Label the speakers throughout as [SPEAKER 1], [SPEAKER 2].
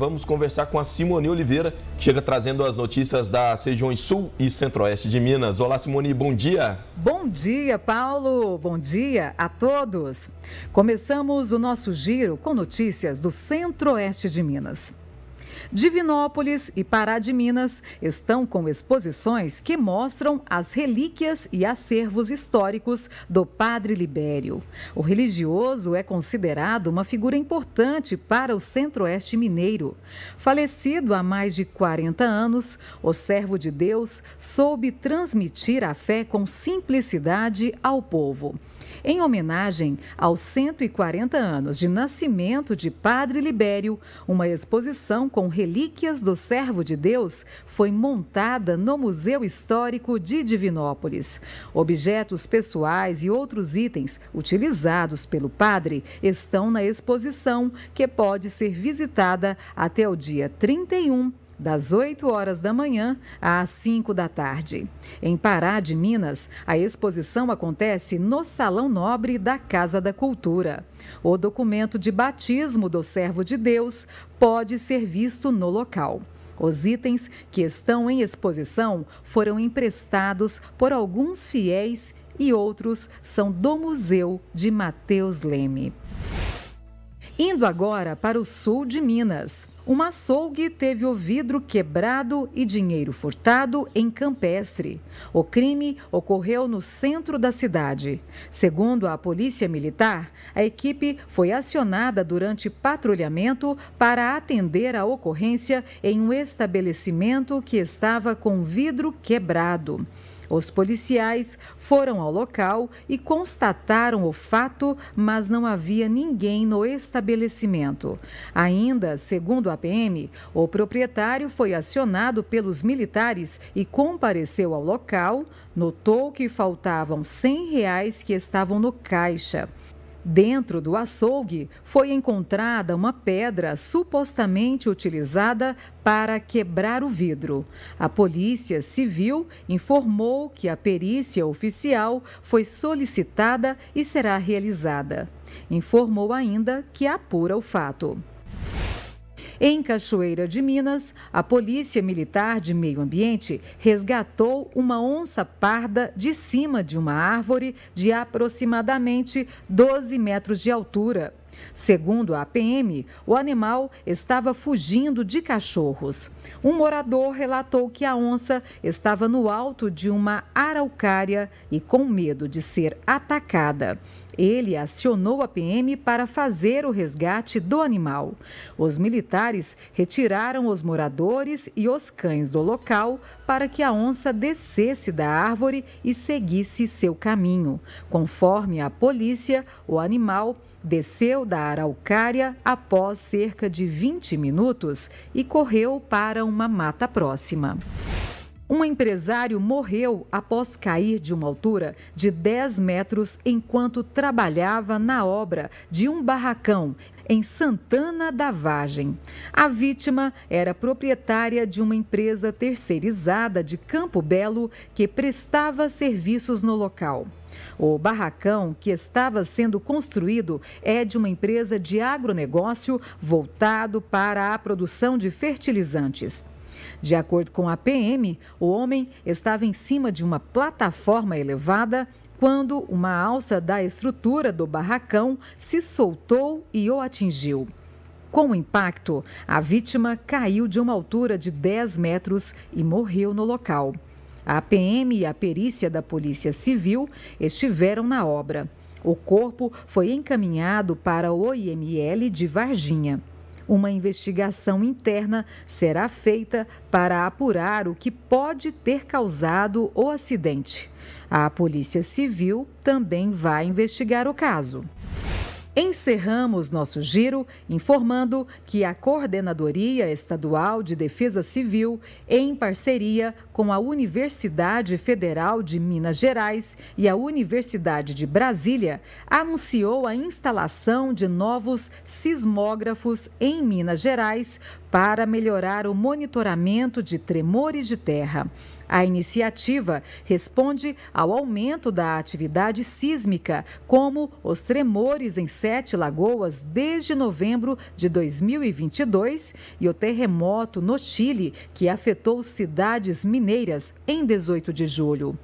[SPEAKER 1] vamos conversar com a Simone Oliveira, que chega trazendo as notícias das regiões Sul e Centro-Oeste de Minas. Olá, Simone, bom dia. Bom dia, Paulo. Bom dia a todos. Começamos o nosso giro com notícias do Centro-Oeste de Minas. Divinópolis e Pará de Minas estão com exposições que mostram as relíquias e acervos históricos do Padre Libério. O religioso é considerado uma figura importante para o Centro-Oeste mineiro. Falecido há mais de 40 anos, o servo de Deus soube transmitir a fé com simplicidade ao povo. Em homenagem aos 140 anos de nascimento de Padre Libério, uma exposição com relíquias do Servo de Deus foi montada no Museu Histórico de Divinópolis. Objetos pessoais e outros itens utilizados pelo padre estão na exposição, que pode ser visitada até o dia 31 das 8 horas da manhã às 5 da tarde. Em Pará de Minas, a exposição acontece no Salão Nobre da Casa da Cultura. O documento de batismo do servo de Deus pode ser visto no local. Os itens que estão em exposição foram emprestados por alguns fiéis e outros são do Museu de Mateus Leme. Indo agora para o sul de Minas. Um açougue teve o vidro quebrado e dinheiro furtado em Campestre. O crime ocorreu no centro da cidade. Segundo a Polícia Militar, a equipe foi acionada durante patrulhamento para atender a ocorrência em um estabelecimento que estava com vidro quebrado. Os policiais foram ao local e constataram o fato, mas não havia ninguém no estabelecimento. Ainda, segundo a PM, o proprietário foi acionado pelos militares e compareceu ao local, notou que faltavam R$ 100 reais que estavam no caixa. Dentro do açougue foi encontrada uma pedra supostamente utilizada para quebrar o vidro. A Polícia Civil informou que a perícia oficial foi solicitada e será realizada. Informou ainda que apura o fato. Em Cachoeira de Minas, a Polícia Militar de Meio Ambiente resgatou uma onça parda de cima de uma árvore de aproximadamente 12 metros de altura. Segundo a PM, o animal estava fugindo de cachorros. Um morador relatou que a onça estava no alto de uma araucária e com medo de ser atacada. Ele acionou a PM para fazer o resgate do animal. Os militares retiraram os moradores e os cães do local para que a onça descesse da árvore e seguisse seu caminho. Conforme a polícia, o animal desceu desceu da araucária após cerca de 20 minutos e correu para uma mata próxima. Um empresário morreu após cair de uma altura de 10 metros enquanto trabalhava na obra de um barracão em Santana da Vagem. A vítima era proprietária de uma empresa terceirizada de Campo Belo que prestava serviços no local. O barracão que estava sendo construído é de uma empresa de agronegócio voltado para a produção de fertilizantes. De acordo com a PM, o homem estava em cima de uma plataforma elevada quando uma alça da estrutura do barracão se soltou e o atingiu. Com o impacto, a vítima caiu de uma altura de 10 metros e morreu no local. A PM e a perícia da Polícia Civil estiveram na obra. O corpo foi encaminhado para o IML de Varginha. Uma investigação interna será feita para apurar o que pode ter causado o acidente. A Polícia Civil também vai investigar o caso. Encerramos nosso giro informando que a Coordenadoria Estadual de Defesa Civil, em parceria com a Universidade Federal de Minas Gerais e a Universidade de Brasília, anunciou a instalação de novos sismógrafos em Minas Gerais para melhorar o monitoramento de tremores de terra. A iniciativa responde ao aumento da atividade sísmica, como os tremores em Sete Lagoas desde novembro de 2022 e o terremoto no Chile, que afetou cidades mineiras em 18 de julho.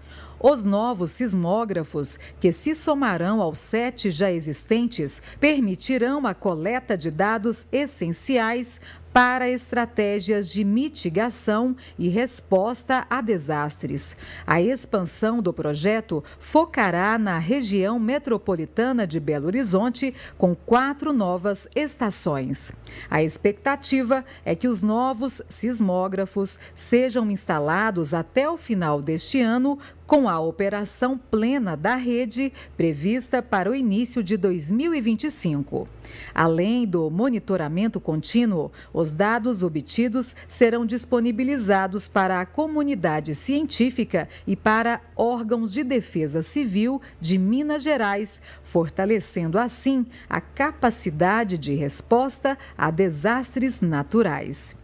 [SPEAKER 1] Os novos sismógrafos, que se somarão aos sete já existentes, permitirão a coleta de dados essenciais para estratégias de mitigação e resposta a desastres. A expansão do projeto focará na região metropolitana de Belo Horizonte, com quatro novas estações. A expectativa é que os novos sismógrafos sejam instalados até o final deste ano, com a operação plena da rede prevista para o início de 2025. Além do monitoramento contínuo, os dados obtidos serão disponibilizados para a comunidade científica e para órgãos de defesa civil de Minas Gerais, fortalecendo assim a capacidade de resposta a desastres naturais.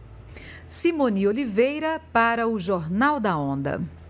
[SPEAKER 1] Simone Oliveira para o Jornal da Onda.